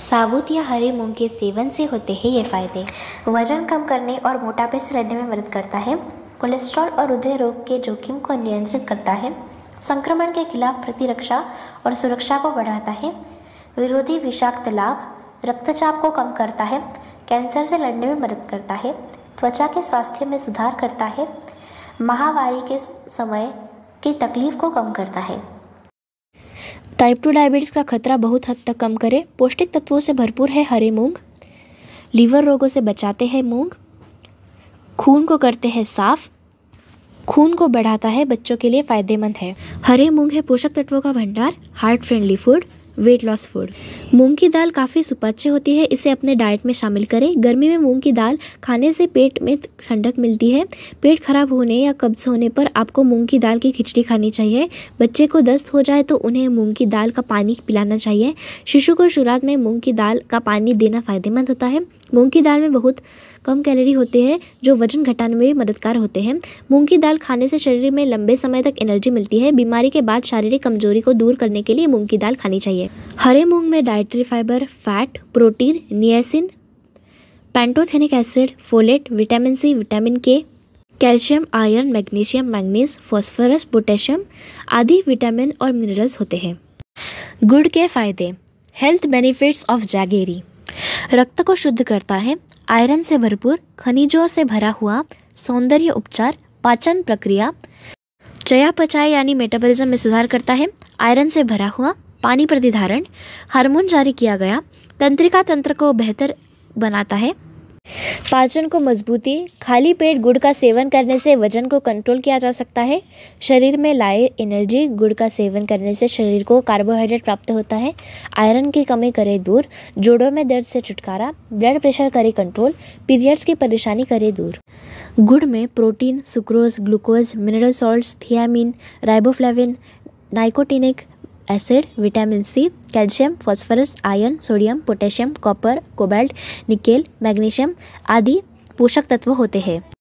साबुत या हरे मूंग के सेवन से होते हैं ये फ़ायदे वजन कम करने और मोटापे से लड़ने में मदद करता है कोलेस्ट्रॉल और हृदय रोग के जोखिम को नियंत्रित करता है संक्रमण के खिलाफ प्रतिरक्षा और सुरक्षा को बढ़ाता है विरोधी विषाक्त लाभ रक्तचाप को कम करता है कैंसर से लड़ने में मदद करता है त्वचा के स्वास्थ्य में सुधार करता है माहवारी के समय की तकलीफ को कम करता है टाइप टू डायबिटीज़ का खतरा बहुत हद तक कम करें पौष्टिक तत्वों से भरपूर है हरे मूंग लीवर रोगों से बचाते हैं मूंग खून को करते हैं साफ खून को बढ़ाता है बच्चों के लिए फ़ायदेमंद है हरे मूंग है पोषक तत्वों का भंडार heart friendly food weight loss food मूंग की दाल काफ़ी सुपाच्य होती है इसे अपने डाइट में शामिल करें गर्मी में मूंग की दाल खाने से पेट में ठंडक मिलती है पेट खराब होने या कब्ज होने पर आपको मूंग की दाल की खिचड़ी खानी चाहिए बच्चे को दस्त हो जाए तो उन्हें मूंग की दाल का पानी पिलाना चाहिए शिशु को शुरुआत में मूंग की दाल का पानी देना फ़ायदेमंद होता है मूंग की दाल में बहुत कम कैलोरी होते हैं जो वजन घटाने में मददगार होते हैं मूंग की दाल खाने से शरीर में लंबे समय तक एनर्जी मिलती है बीमारी के बाद शारीरिक कमजोरी को दूर करने के लिए मूंग की दाल खानी चाहिए हरे मूंग में dietary fibre fat protein niacin pantothenic acid folate vitamin C vitamin K calcium iron magnesium manganese phosphorus potassium आदि विटामिन और मिनरल्स होते हैं गुड़ के फायदे हेल्थ बेनिफिट्स ऑफ जागेरी रक्त को शुद्ध करता है आयरन से भरपूर खनिजों से भरा हुआ सौंदर्य उपचार पाचन प्रक्रिया चयापचय यानी मेटाबॉलिज्म में सुधार करता है आयरन से भरा हुआ पानी प्रतिधारण हार्मोन जारी किया गया तंत्रिका तंत्र को बेहतर बनाता है पाचन को मजबूती खाली पेट गुड़ का सेवन करने से वजन को कंट्रोल किया जा सकता है शरीर में लाए एनर्जी गुड़ का सेवन करने से शरीर को कार्बोहाइड्रेट प्राप्त होता है आयरन की कमी करे दूर जोड़ों में दर्द से छुटकारा ब्लड प्रेशर करे कंट्रोल पीरियड्स की परेशानी करे दूर गुड़ में protein sucrose glucose mineral salt thiamine riboflavin nicotinic acid vitamin C calcium phosphorus iron sodium potassium copper cobalt nickel magnesium आदि पोषक तत्व होते हैं